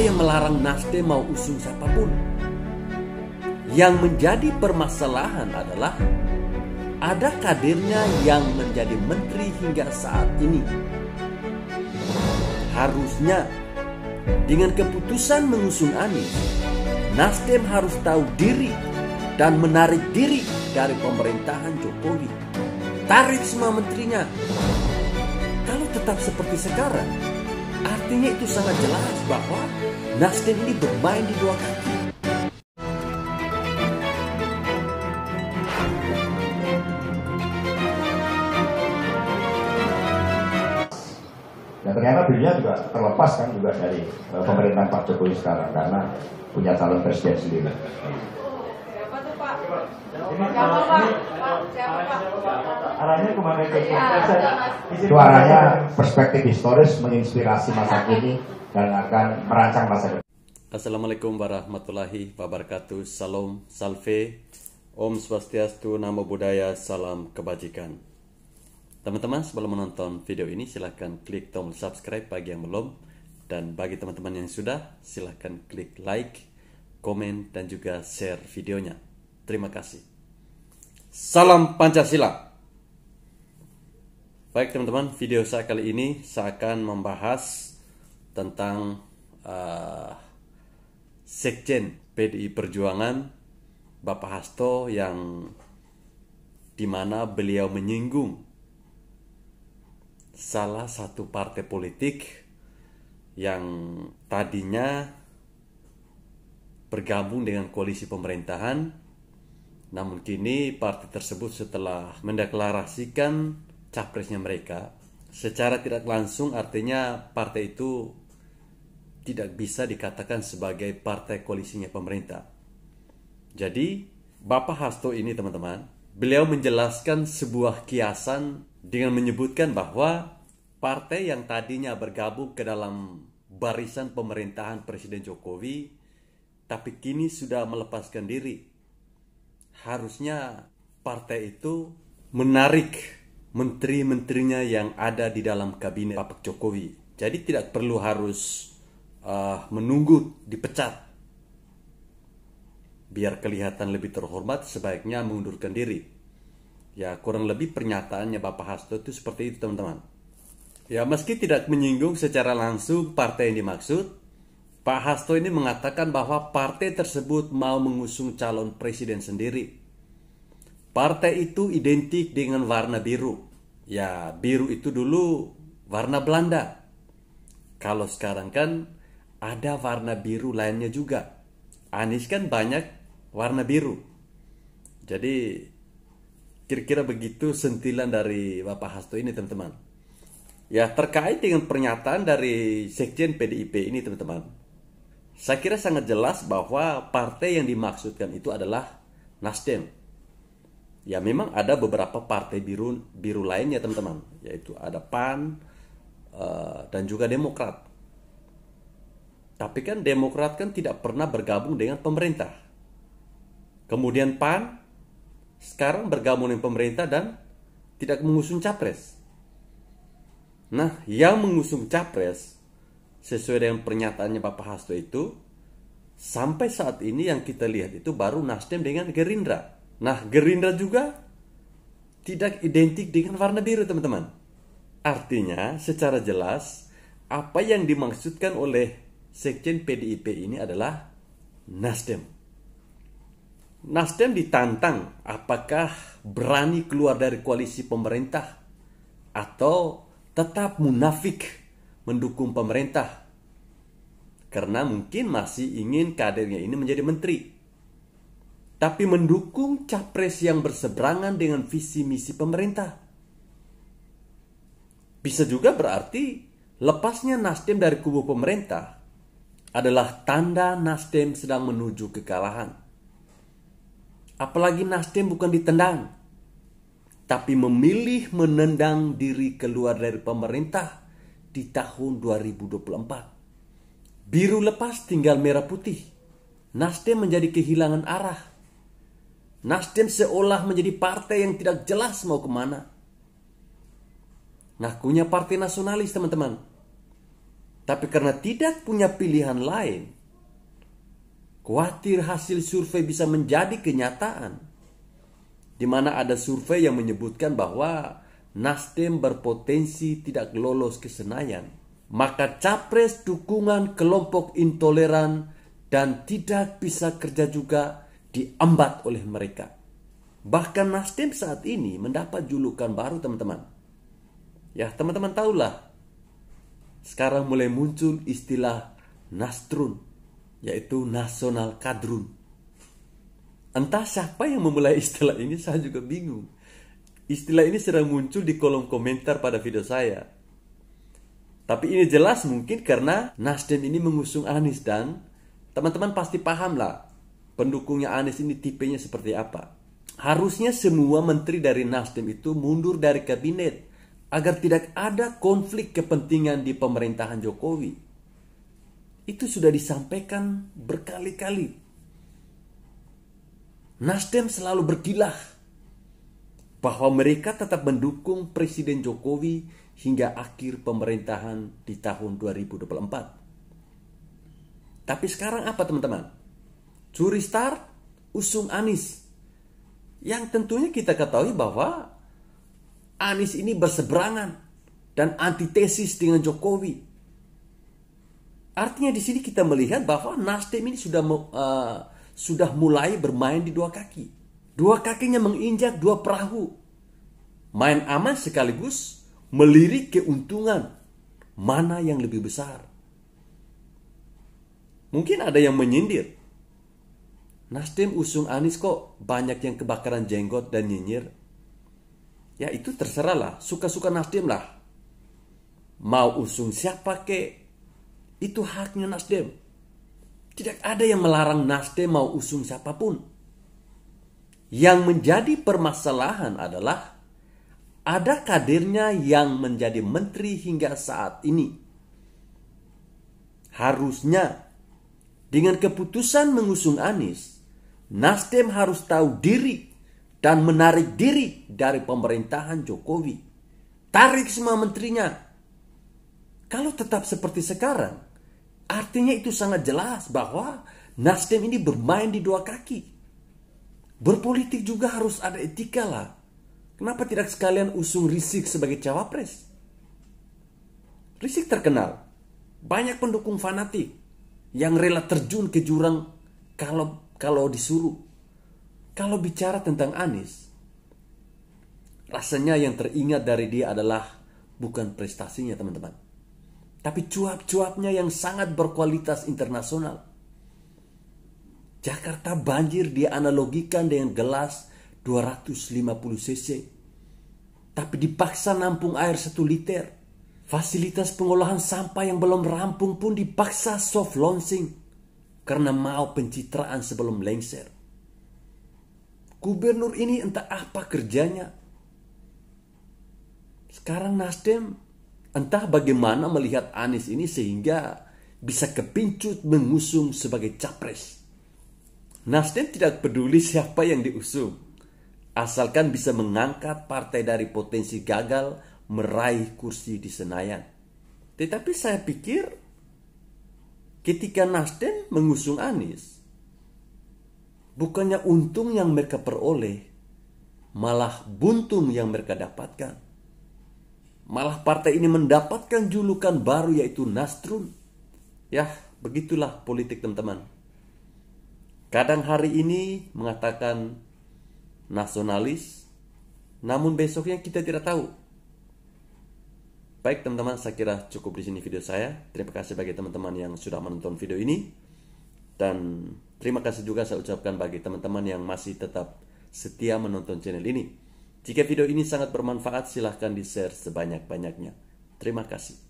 ada yang melarang Nasdem mau usung siapapun. Yang menjadi permasalahan adalah ada kadernya yang menjadi menteri hingga saat ini. Harusnya dengan keputusan mengusung Anies, Nasdem harus tahu diri dan menarik diri dari pemerintahan Jokowi. Tarik semua menterinya. Kalau tetap seperti sekarang, artinya itu sangat jelas bahwa Nasdem ini bermain di dua kaki. Dan nah, ternyata dirinya juga terlepas kan juga dari uh, pemerintahan Pak Jokowi sekarang karena punya calon presiden sendiri. Siapa tuh Pak? Siapa Pak? Siapa Pak? Arahnya kemana? Itu iya, Suaranya perspektif historis menginspirasi masa kini dan akan merancang masa depan. Assalamualaikum warahmatullahi wabarakatuh. Salam, salve, om swastiastu, namo buddhaya, salam kebajikan. Teman-teman, sebelum menonton video ini silahkan klik tombol subscribe bagi yang belum dan bagi teman-teman yang sudah silahkan klik like, komen, dan juga share videonya. Terima kasih. Salam Pancasila. Baik teman-teman, video saya kali ini saya akan membahas tentang uh, sekjen PDI Perjuangan Bapak Hasto yang dimana beliau menyinggung salah satu partai politik yang tadinya bergabung dengan koalisi pemerintahan namun kini partai tersebut setelah mendeklarasikan capresnya mereka secara tidak langsung artinya partai itu tidak bisa dikatakan sebagai partai koalisinya pemerintah. Jadi, Bapak Hasto ini teman-teman, beliau menjelaskan sebuah kiasan dengan menyebutkan bahwa partai yang tadinya bergabung ke dalam barisan pemerintahan Presiden Jokowi tapi kini sudah melepaskan diri. Harusnya partai itu menarik menteri-menterinya yang ada di dalam kabinet Bapak Jokowi. Jadi tidak perlu harus uh, menunggu dipecat biar kelihatan lebih terhormat sebaiknya mengundurkan diri ya kurang lebih pernyataannya Bapak Hasto itu seperti itu teman-teman ya meski tidak menyinggung secara langsung partai yang dimaksud Pak Hasto ini mengatakan bahwa partai tersebut mau mengusung calon presiden sendiri. Partai itu identik dengan warna biru. Ya, biru itu dulu warna Belanda. Kalau sekarang kan ada warna biru lainnya juga. Anis kan banyak warna biru. Jadi kira-kira begitu sentilan dari Bapak Hasto ini teman-teman. Ya terkait dengan pernyataan dari Sekjen PDIP ini teman-teman. Saya kira sangat jelas bahwa partai yang dimaksudkan itu adalah Nasdem. Ya memang ada beberapa partai biru biru lainnya teman-teman, yaitu ada PAN uh, dan juga Demokrat. Tapi kan Demokrat kan tidak pernah bergabung dengan pemerintah. Kemudian PAN sekarang bergabung dengan pemerintah dan tidak mengusung capres. Nah, yang mengusung capres sesuai dengan pernyataannya Bapak Hasto itu sampai saat ini yang kita lihat itu baru Nasdem dengan Gerindra. Nah, Gerindra juga tidak identik dengan warna biru, teman-teman. Artinya, secara jelas apa yang dimaksudkan oleh sekjen PDIP ini adalah Nasdem. Nasdem ditantang apakah berani keluar dari koalisi pemerintah atau tetap munafik mendukung pemerintah karena mungkin masih ingin kadernya ini menjadi menteri. Tapi mendukung capres yang berseberangan dengan visi misi pemerintah. Bisa juga berarti lepasnya Nasdem dari kubu pemerintah adalah tanda Nasdem sedang menuju kekalahan. Apalagi Nasdem bukan ditendang, tapi memilih menendang diri keluar dari pemerintah di tahun 2024. Biru lepas tinggal merah putih. Nasdem menjadi kehilangan arah. Nasdem seolah menjadi partai yang tidak jelas mau kemana. Ngakunya partai nasionalis teman-teman tapi karena tidak punya pilihan lain, khawatir hasil survei bisa menjadi kenyataan. Di mana ada survei yang menyebutkan bahwa Nasdem berpotensi tidak lolos ke Senayan. Maka capres dukungan kelompok intoleran dan tidak bisa kerja juga diambat oleh mereka. Bahkan Nasdem saat ini mendapat julukan baru teman-teman. Ya teman-teman tahulah sekarang mulai muncul istilah nastrun, yaitu nasional kadrun. Entah siapa yang memulai istilah ini, saya juga bingung. Istilah ini sedang muncul di kolom komentar pada video saya. Tapi ini jelas mungkin karena Nasdem ini mengusung Anies dan teman-teman pasti paham lah pendukungnya Anies ini tipenya seperti apa. Harusnya semua menteri dari Nasdem itu mundur dari kabinet agar tidak ada konflik kepentingan di pemerintahan Jokowi. Itu sudah disampaikan berkali-kali. Nasdem selalu berkilah bahwa mereka tetap mendukung Presiden Jokowi hingga akhir pemerintahan di tahun 2024. Tapi sekarang apa teman-teman? Curi start usung Anies. Yang tentunya kita ketahui bahwa Anies ini berseberangan dan antitesis dengan Jokowi. Artinya di sini kita melihat bahwa Nasdem ini sudah uh, sudah mulai bermain di dua kaki. Dua kakinya menginjak dua perahu. Main aman sekaligus melirik keuntungan mana yang lebih besar. Mungkin ada yang menyindir. Nasdem usung Anies kok banyak yang kebakaran jenggot dan nyinyir ya itu terserah lah suka-suka Nasdem lah mau usung siapa ke itu haknya Nasdem tidak ada yang melarang Nasdem mau usung siapapun yang menjadi permasalahan adalah ada kadernya yang menjadi menteri hingga saat ini harusnya dengan keputusan mengusung Anies Nasdem harus tahu diri dan menarik diri dari pemerintahan Jokowi. Tarik semua menterinya. Kalau tetap seperti sekarang, artinya itu sangat jelas bahwa Nasdem ini bermain di dua kaki. Berpolitik juga harus ada etika lah. Kenapa tidak sekalian usung Rizik sebagai cawapres? Rizik terkenal. Banyak pendukung fanatik yang rela terjun ke jurang kalau kalau disuruh kalau bicara tentang Anies, rasanya yang teringat dari dia adalah bukan prestasinya teman-teman. Tapi cuap-cuapnya yang sangat berkualitas internasional. Jakarta banjir dia analogikan dengan gelas 250 cc. Tapi dipaksa nampung air 1 liter. Fasilitas pengolahan sampah yang belum rampung pun dipaksa soft launching. Karena mau pencitraan sebelum lengser. Gubernur ini entah apa kerjanya. Sekarang Nasdem entah bagaimana melihat Anies ini sehingga bisa kepincut mengusung sebagai capres. Nasdem tidak peduli siapa yang diusung, asalkan bisa mengangkat partai dari potensi gagal meraih kursi di Senayan. Tetapi saya pikir ketika Nasdem mengusung Anies, bukannya untung yang mereka peroleh, malah buntung yang mereka dapatkan. Malah partai ini mendapatkan julukan baru yaitu Nasrun. Ya, begitulah politik teman-teman. Kadang hari ini mengatakan nasionalis, namun besoknya kita tidak tahu. Baik teman-teman, saya kira cukup di sini video saya. Terima kasih bagi teman-teman yang sudah menonton video ini. Dan Terima kasih juga saya ucapkan bagi teman-teman yang masih tetap setia menonton channel ini. Jika video ini sangat bermanfaat, silahkan di-share sebanyak-banyaknya. Terima kasih.